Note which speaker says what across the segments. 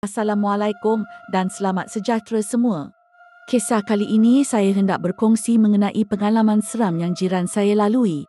Speaker 1: Assalamualaikum dan selamat sejahtera semua. Kisah kali ini saya hendak berkongsi mengenai pengalaman seram yang jiran saya lalui.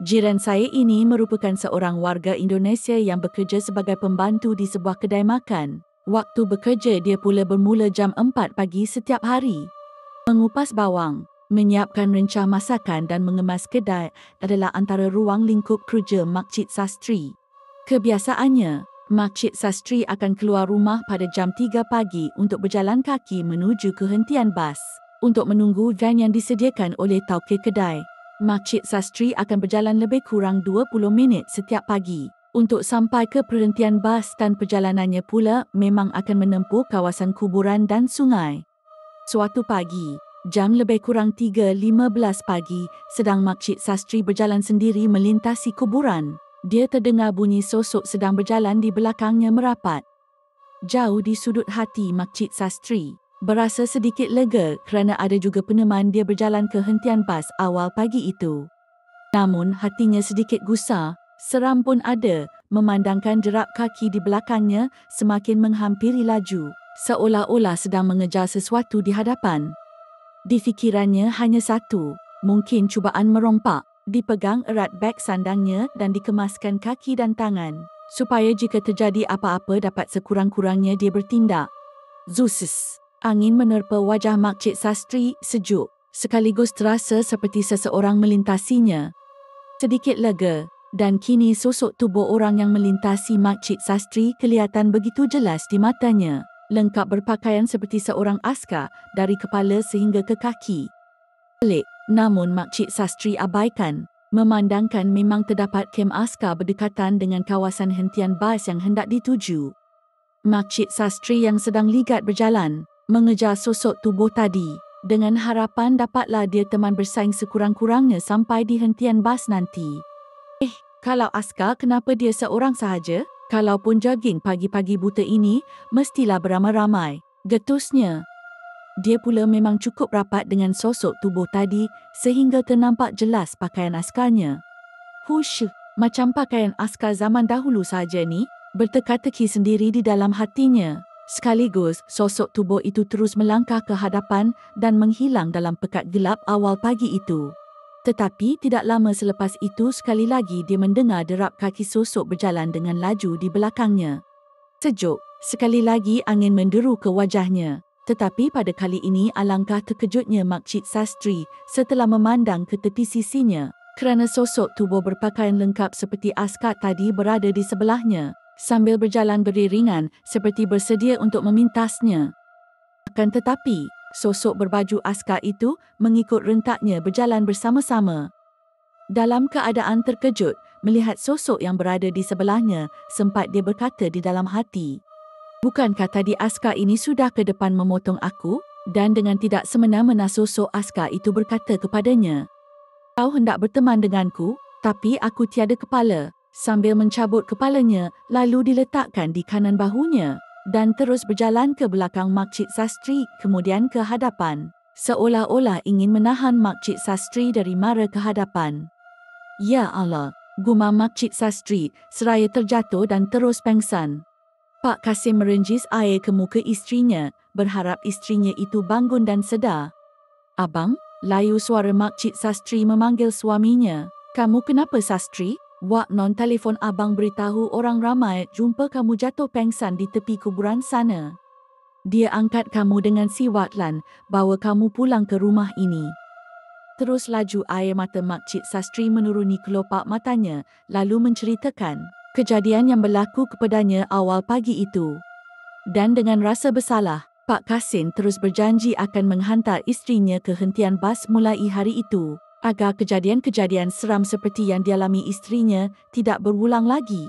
Speaker 1: Jiran saya ini merupakan seorang warga Indonesia yang bekerja sebagai pembantu di sebuah kedai makan. Waktu bekerja dia pula bermula jam 4 pagi setiap hari. Mengupas bawang, menyiapkan rencah masakan dan mengemas kedai adalah antara ruang lingkup kerja Makcik Sastri. Kebiasaannya, Makcik Sastri akan keluar rumah pada jam 3 pagi untuk berjalan kaki menuju kehentian bas untuk menunggu van yang disediakan oleh tauke kedai. Makcik Sastri akan berjalan lebih kurang 20 minit setiap pagi. Untuk sampai ke perhentian bas dan perjalanannya pula memang akan menempuh kawasan kuburan dan sungai. Suatu pagi, jam lebih kurang 3.15 pagi, sedang Makcik Sastri berjalan sendiri melintasi kuburan dia terdengar bunyi sosok sedang berjalan di belakangnya merapat. Jauh di sudut hati Makcik Sastri, berasa sedikit lega kerana ada juga peneman dia berjalan ke hentian pas awal pagi itu. Namun hatinya sedikit gusar, seram pun ada, memandangkan jerap kaki di belakangnya semakin menghampiri laju, seolah-olah sedang mengejar sesuatu di hadapan. Di fikirannya hanya satu, mungkin cubaan merompak dipegang erat beg sandangnya dan dikemaskan kaki dan tangan supaya jika terjadi apa-apa dapat sekurang-kurangnya dia bertindak. Zusus. Angin menerpa wajah makcik sastri sejuk, sekaligus terasa seperti seseorang melintasinya. Sedikit lega, dan kini sosok tubuh orang yang melintasi makcik sastri kelihatan begitu jelas di matanya, lengkap berpakaian seperti seorang askar dari kepala sehingga ke kaki. Pelik. Namun makcik sastri abaikan, memandangkan memang terdapat kem askar berdekatan dengan kawasan hentian bas yang hendak dituju. Makcik sastri yang sedang ligat berjalan, mengejar sosok tubuh tadi, dengan harapan dapatlah dia teman bersaing sekurang-kurangnya sampai di hentian bas nanti. Eh, kalau askar kenapa dia seorang sahaja? Kalaupun jogging pagi-pagi buta ini, mestilah beramai-ramai. Getusnya, dia pula memang cukup rapat dengan sosok tubuh tadi sehingga ternampak jelas pakaian askarnya. Hush, macam pakaian askar zaman dahulu saja ni, berteka-teki sendiri di dalam hatinya. Sekaligus, sosok tubuh itu terus melangkah ke hadapan dan menghilang dalam pekat gelap awal pagi itu. Tetapi tidak lama selepas itu sekali lagi dia mendengar derap kaki sosok berjalan dengan laju di belakangnya. Sejuk, sekali lagi angin menderu ke wajahnya. Tetapi pada kali ini alangkah terkejutnya Makcik Sastri setelah memandang ke tepi sisinya kerana sosok tubuh berpakaian lengkap seperti askar tadi berada di sebelahnya sambil berjalan beriringan seperti bersedia untuk memintasnya. Akan tetapi, sosok berbaju askar itu mengikut rentaknya berjalan bersama-sama. Dalam keadaan terkejut, melihat sosok yang berada di sebelahnya sempat dia berkata di dalam hati. Bukankah tadi Aska ini sudah ke depan memotong aku? Dan dengan tidak semena-mena Soso Aska itu berkata kepadanya, Kau hendak berteman denganku, tapi aku tiada kepala. Sambil mencabut kepalanya, lalu diletakkan di kanan bahunya, dan terus berjalan ke belakang Makcik Sastri, kemudian ke hadapan. Seolah-olah ingin menahan Makcik Sastri dari mara ke hadapan. Ya Allah, gumam Makcik Sastri, seraya terjatuh dan terus pengsan. Pak Kasim merenjis air ke muka istrinya, berharap istrinya itu bangun dan sedar. Abang, layu suara makcik sastri memanggil suaminya. Kamu kenapa sastri? Wak non telefon abang beritahu orang ramai jumpa kamu jatuh pengsan di tepi kuburan sana. Dia angkat kamu dengan si Watlan, bawa kamu pulang ke rumah ini. Terus laju air mata makcik sastri menuruni kelopak matanya, lalu menceritakan kejadian yang berlaku kepadanya awal pagi itu. Dan dengan rasa bersalah, Pak Kasin terus berjanji akan menghantar isterinya ke hentian bas mulai hari itu, agar kejadian-kejadian seram seperti yang dialami isterinya tidak berulang lagi.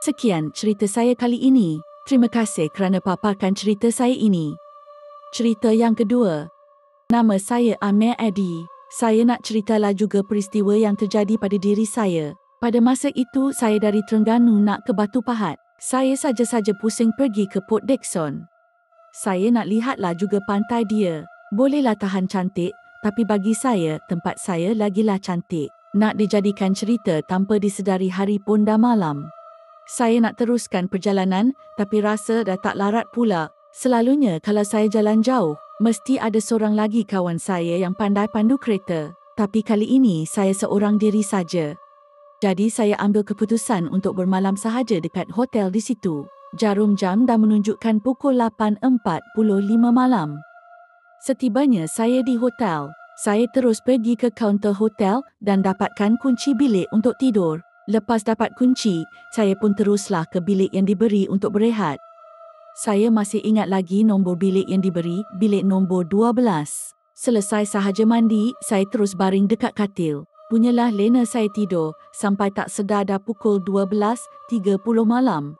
Speaker 1: Sekian cerita saya kali ini. Terima kasih kerana paparkan cerita saya ini. Cerita yang kedua. Nama saya Amir Eddy. Saya nak ceritalah juga peristiwa yang terjadi pada diri saya. Pada masa itu saya dari Terengganu nak ke Batu Pahat. Saya saja-saja pusing pergi ke Port Dickson. Saya nak lihatlah juga pantai dia. Bolehlah tahan cantik, tapi bagi saya tempat saya lagilah cantik. Nak dijadikan cerita tanpa disedari hari pun dah malam. Saya nak teruskan perjalanan, tapi rasa dah tak larat pula. Selalunya kalau saya jalan jauh, mesti ada seorang lagi kawan saya yang pandai pandu kereta. Tapi kali ini saya seorang diri saja. Jadi saya ambil keputusan untuk bermalam sahaja dekat hotel di situ. Jarum jam dah menunjukkan pukul 8.45 malam. Setibanya saya di hotel, saya terus pergi ke kaunter hotel dan dapatkan kunci bilik untuk tidur. Lepas dapat kunci, saya pun teruslah ke bilik yang diberi untuk berehat. Saya masih ingat lagi nombor bilik yang diberi, bilik nombor 12. Selesai sahaja mandi, saya terus baring dekat katil. Punyalah Lena saya tidur sampai tak sedar dah pukul 12.30 malam.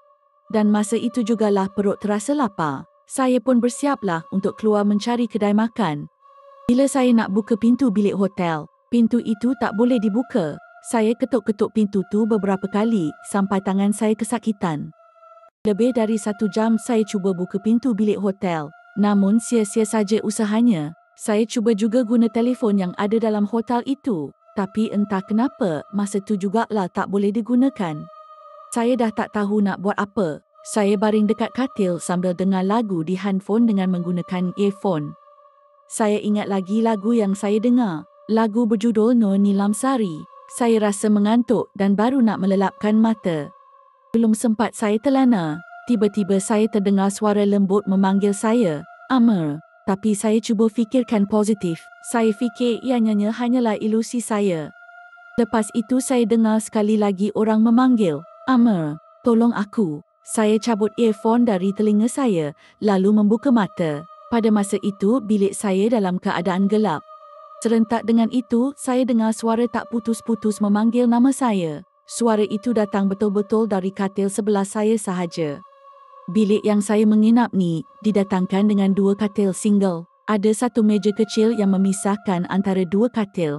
Speaker 1: Dan masa itu jugalah perut terasa lapar. Saya pun bersiaplah untuk keluar mencari kedai makan. Bila saya nak buka pintu bilik hotel, pintu itu tak boleh dibuka. Saya ketuk-ketuk pintu tu beberapa kali sampai tangan saya kesakitan. Lebih dari satu jam saya cuba buka pintu bilik hotel. Namun sia-sia saja usahanya. Saya cuba juga guna telefon yang ada dalam hotel itu. Tapi entah kenapa masa tu lah tak boleh digunakan. Saya dah tak tahu nak buat apa. Saya baring dekat katil sambil dengar lagu di handphone dengan menggunakan earphone. Saya ingat lagi lagu yang saya dengar. Lagu berjudul No Nilam Sari. Saya rasa mengantuk dan baru nak melelapkan mata. Belum sempat saya telana, tiba-tiba saya terdengar suara lembut memanggil saya, Amr tapi saya cuba fikirkan positif. Saya fikir ianya hanyalah ilusi saya. Lepas itu saya dengar sekali lagi orang memanggil, Amr, tolong aku. Saya cabut earphone dari telinga saya, lalu membuka mata. Pada masa itu, bilik saya dalam keadaan gelap. Serentak dengan itu, saya dengar suara tak putus-putus memanggil nama saya. Suara itu datang betul-betul dari katil sebelah saya sahaja. Bilik yang saya menginap ni didatangkan dengan dua katil single. Ada satu meja kecil yang memisahkan antara dua katil.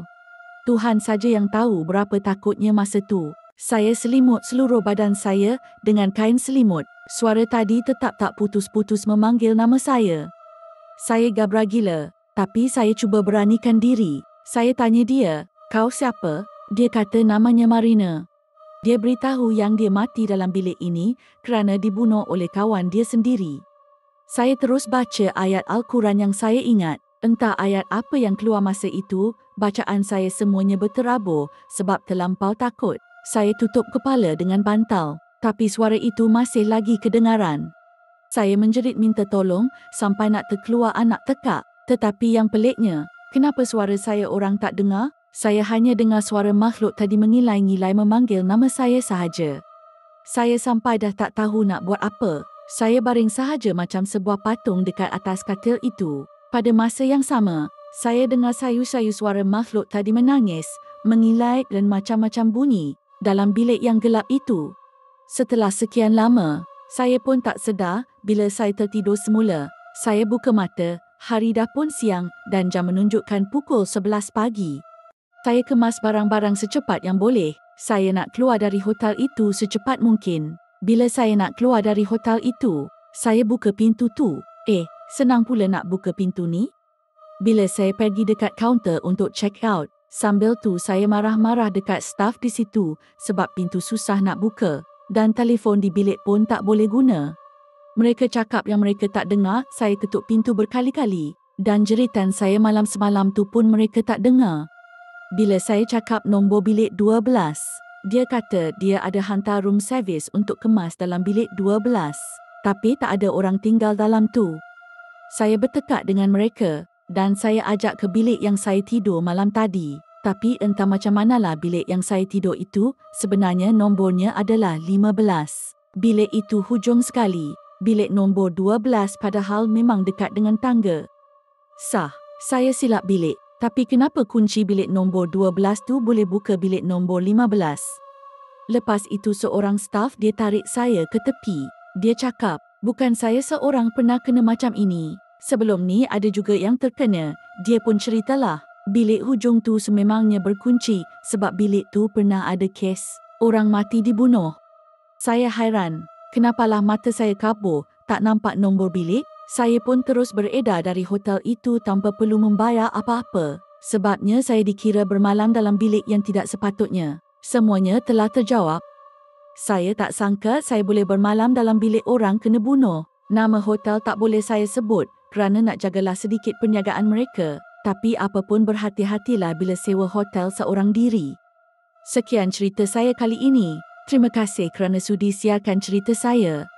Speaker 1: Tuhan saja yang tahu berapa takutnya masa tu. Saya selimut seluruh badan saya dengan kain selimut. Suara tadi tetap tak putus-putus memanggil nama saya. Saya gabra gila, tapi saya cuba beranikan diri. Saya tanya dia, kau siapa? Dia kata namanya Marina. Dia beritahu yang dia mati dalam bilik ini kerana dibunuh oleh kawan dia sendiri. Saya terus baca ayat Al-Quran yang saya ingat. Entah ayat apa yang keluar masa itu, bacaan saya semuanya berterabur sebab terlampau takut. Saya tutup kepala dengan bantal, tapi suara itu masih lagi kedengaran. Saya menjerit minta tolong sampai nak terkeluar anak tekak. Tetapi yang peliknya, kenapa suara saya orang tak dengar? Saya hanya dengar suara makhluk tadi mengilai-ngilai memanggil nama saya sahaja. Saya sampai dah tak tahu nak buat apa. Saya baring sahaja macam sebuah patung dekat atas katil itu. Pada masa yang sama, saya dengar sayu-sayu suara makhluk tadi menangis, mengilai dan macam-macam bunyi dalam bilik yang gelap itu. Setelah sekian lama, saya pun tak sedar bila saya tertidur semula. Saya buka mata, hari dah pun siang dan jam menunjukkan pukul 11 pagi. Saya kemas barang-barang secepat yang boleh. Saya nak keluar dari hotel itu secepat mungkin. Bila saya nak keluar dari hotel itu, saya buka pintu tu. Eh, senang pula nak buka pintu ni? Bila saya pergi dekat kaunter untuk check out, sambil tu saya marah-marah dekat staff di situ sebab pintu susah nak buka dan telefon di bilik pun tak boleh guna. Mereka cakap yang mereka tak dengar, saya ketuk pintu berkali-kali dan jeritan saya malam semalam tu pun mereka tak dengar. Bila saya cakap nombor bilik 12, dia kata dia ada hantar room service untuk kemas dalam bilik 12, tapi tak ada orang tinggal dalam tu. Saya bertekak dengan mereka dan saya ajak ke bilik yang saya tidur malam tadi. Tapi entah macam manalah bilik yang saya tidur itu, sebenarnya nombornya adalah 15. Bilik itu hujung sekali. Bilik nombor 12 padahal memang dekat dengan tangga. Sah, saya silap bilik. Tapi kenapa kunci bilik nombor 12 tu boleh buka bilik nombor 15? Lepas itu seorang staf dia tarik saya ke tepi. Dia cakap, bukan saya seorang pernah kena macam ini. Sebelum ni ada juga yang terkena. Dia pun ceritalah, bilik hujung tu sememangnya berkunci sebab bilik tu pernah ada kes. Orang mati dibunuh. Saya hairan, kenapalah mata saya kabur tak nampak nombor bilik? Saya pun terus beredar dari hotel itu tanpa perlu membayar apa-apa. Sebabnya saya dikira bermalam dalam bilik yang tidak sepatutnya. Semuanya telah terjawab. Saya tak sangka saya boleh bermalam dalam bilik orang kena bunuh. Nama hotel tak boleh saya sebut kerana nak jagalah sedikit perniagaan mereka. Tapi apapun berhati-hatilah bila sewa hotel seorang diri. Sekian cerita saya kali ini. Terima kasih kerana sudi siarkan cerita saya.